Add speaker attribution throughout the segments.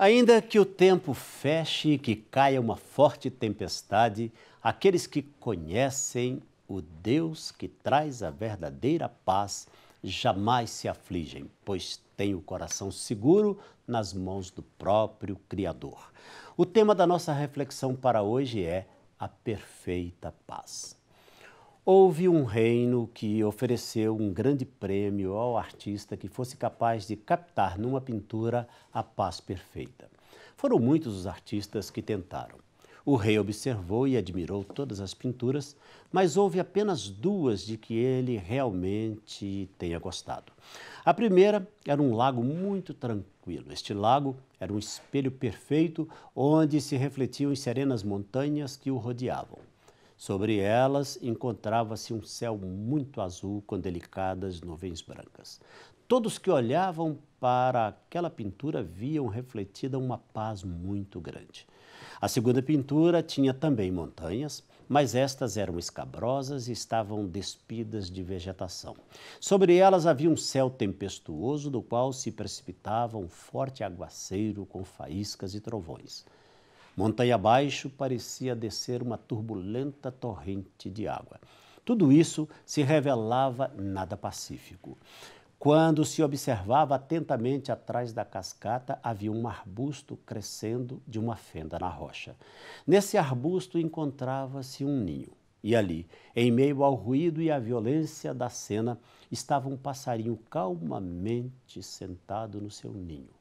Speaker 1: Ainda que o tempo feche e que caia uma forte tempestade, aqueles que conhecem o Deus que traz a verdadeira paz jamais se afligem, pois têm o coração seguro nas mãos do próprio Criador. O tema da nossa reflexão para hoje é a perfeita paz. Houve um reino que ofereceu um grande prêmio ao artista que fosse capaz de captar numa pintura a paz perfeita. Foram muitos os artistas que tentaram. O rei observou e admirou todas as pinturas, mas houve apenas duas de que ele realmente tenha gostado. A primeira era um lago muito tranquilo. Este lago era um espelho perfeito onde se refletiam as serenas montanhas que o rodeavam. Sobre elas encontrava-se um céu muito azul com delicadas nuvens brancas. Todos que olhavam para aquela pintura viam refletida uma paz muito grande. A segunda pintura tinha também montanhas, mas estas eram escabrosas e estavam despidas de vegetação. Sobre elas havia um céu tempestuoso, do qual se precipitava um forte aguaceiro com faíscas e trovões. Montanha abaixo parecia descer uma turbulenta torrente de água. Tudo isso se revelava nada pacífico. Quando se observava atentamente atrás da cascata, havia um arbusto crescendo de uma fenda na rocha. Nesse arbusto encontrava-se um ninho. E ali, em meio ao ruído e à violência da cena, estava um passarinho calmamente sentado no seu ninho.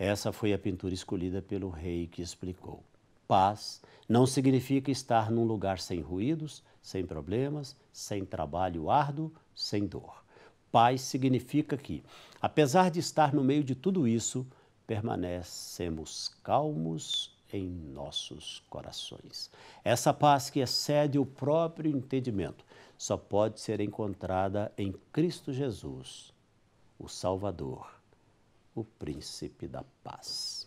Speaker 1: Essa foi a pintura escolhida pelo rei que explicou. Paz não significa estar num lugar sem ruídos, sem problemas, sem trabalho árduo, sem dor. Paz significa que, apesar de estar no meio de tudo isso, permanecemos calmos em nossos corações. Essa paz que excede o próprio entendimento só pode ser encontrada em Cristo Jesus, o Salvador o príncipe da paz.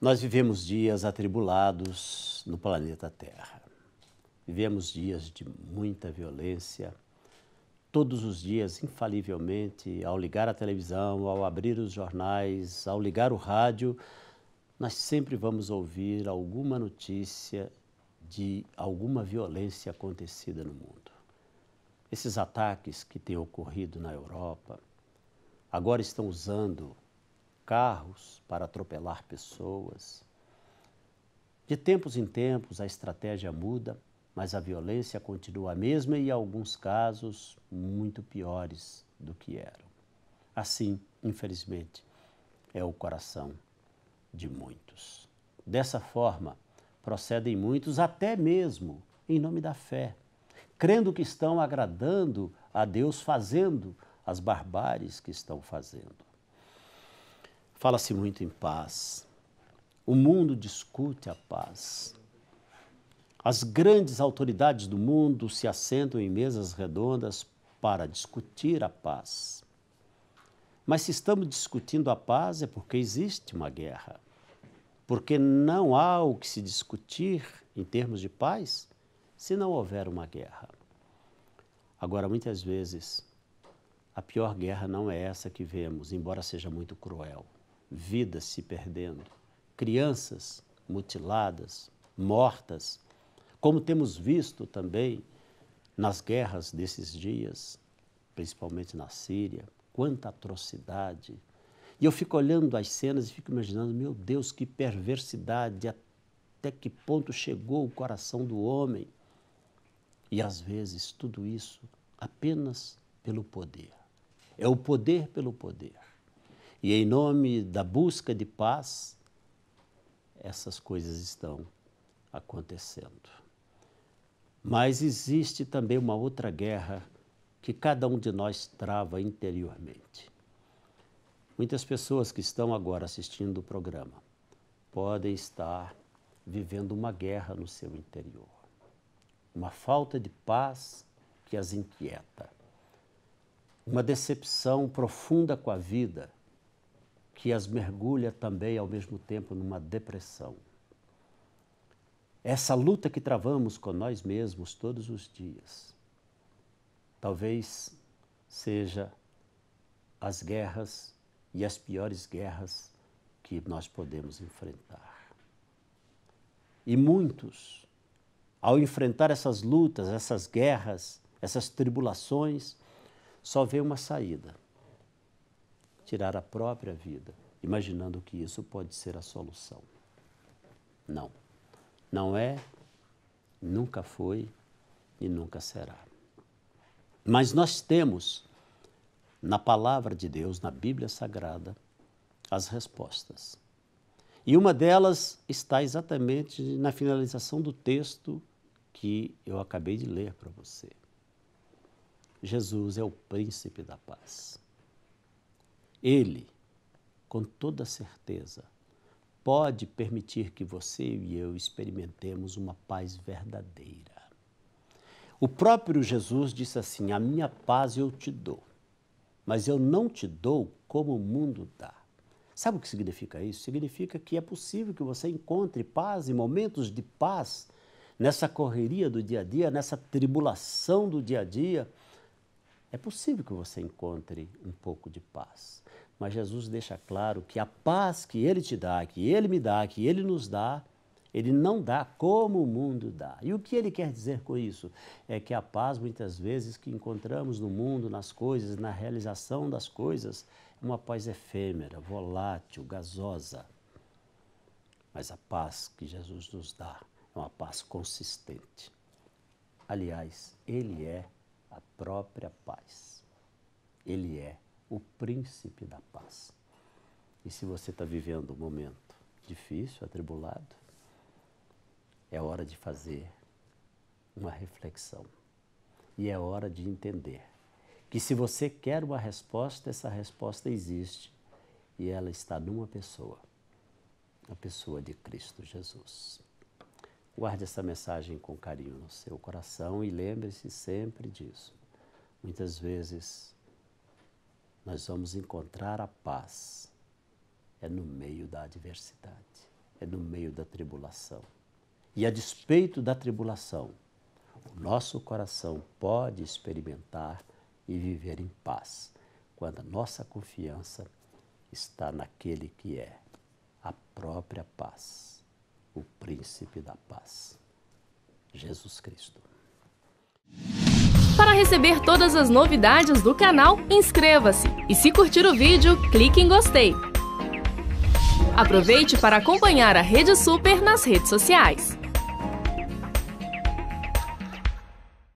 Speaker 1: Nós vivemos dias atribulados no planeta Terra. Vivemos dias de muita violência. Todos os dias, infalivelmente, ao ligar a televisão, ao abrir os jornais, ao ligar o rádio, nós sempre vamos ouvir alguma notícia de alguma violência acontecida no mundo. Esses ataques que têm ocorrido na Europa, agora estão usando carros para atropelar pessoas. De tempos em tempos a estratégia muda, mas a violência continua a mesma e, em alguns casos, muito piores do que eram. Assim, infelizmente, é o coração de muitos. Dessa forma, procedem muitos, até mesmo em nome da fé, crendo que estão agradando a Deus, fazendo as barbáries que estão fazendo. Fala-se muito em paz. O mundo discute a paz. As grandes autoridades do mundo se assentam em mesas redondas para discutir a paz. Mas se estamos discutindo a paz é porque existe uma guerra. Porque não há o que se discutir em termos de paz se não houver uma guerra. Agora, muitas vezes, a pior guerra não é essa que vemos, embora seja muito cruel. Vidas se perdendo, crianças mutiladas, mortas, como temos visto também nas guerras desses dias, principalmente na Síria, quanta atrocidade. E eu fico olhando as cenas e fico imaginando, meu Deus, que perversidade, até que ponto chegou o coração do homem. E às vezes tudo isso apenas pelo poder. É o poder pelo poder. E em nome da busca de paz, essas coisas estão acontecendo. Mas existe também uma outra guerra que cada um de nós trava interiormente. Muitas pessoas que estão agora assistindo o programa podem estar vivendo uma guerra no seu interior, uma falta de paz que as inquieta uma decepção profunda com a vida que as mergulha também ao mesmo tempo numa depressão. Essa luta que travamos com nós mesmos todos os dias talvez seja as guerras e as piores guerras que nós podemos enfrentar. E muitos, ao enfrentar essas lutas, essas guerras, essas tribulações, só vê uma saída: tirar a própria vida, imaginando que isso pode ser a solução. Não. Não é, nunca foi e nunca será. Mas nós temos na palavra de Deus, na Bíblia Sagrada, as respostas. E uma delas está exatamente na finalização do texto que eu acabei de ler para você. Jesus é o príncipe da paz. Ele, com toda certeza, pode permitir que você e eu experimentemos uma paz verdadeira. O próprio Jesus disse assim: A minha paz eu te dou, mas eu não te dou como o mundo dá. Sabe o que significa isso? Significa que é possível que você encontre paz e momentos de paz nessa correria do dia a dia, nessa tribulação do dia a dia, é possível que você encontre um pouco de paz. Mas Jesus deixa claro que a paz que Ele te dá, que Ele me dá, que Ele nos dá, Ele não dá como o mundo dá. E o que Ele quer dizer com isso? É que a paz, muitas vezes, que encontramos no mundo, nas coisas, na realização das coisas, é uma paz efêmera, volátil, gasosa. Mas a paz que Jesus nos dá é uma paz consistente. Aliás, Ele é a própria paz. Ele é o príncipe da paz. E se você está vivendo um momento difícil, atribulado, é hora de fazer uma reflexão. E é hora de entender que se você quer uma resposta, essa resposta existe e ela está numa pessoa, a pessoa de Cristo Jesus. Guarde essa mensagem com carinho no seu coração e lembre-se sempre disso. Muitas vezes nós vamos encontrar a paz é no meio da adversidade, é no meio da tribulação. E a despeito da tribulação, o nosso coração pode experimentar e viver em paz, quando a nossa confiança está naquele que é a própria paz o príncipe da paz, Jesus Cristo. Para receber todas as novidades do canal, inscreva-se e se curtir o vídeo, clique em gostei. Aproveite para acompanhar a Rede Super nas redes sociais.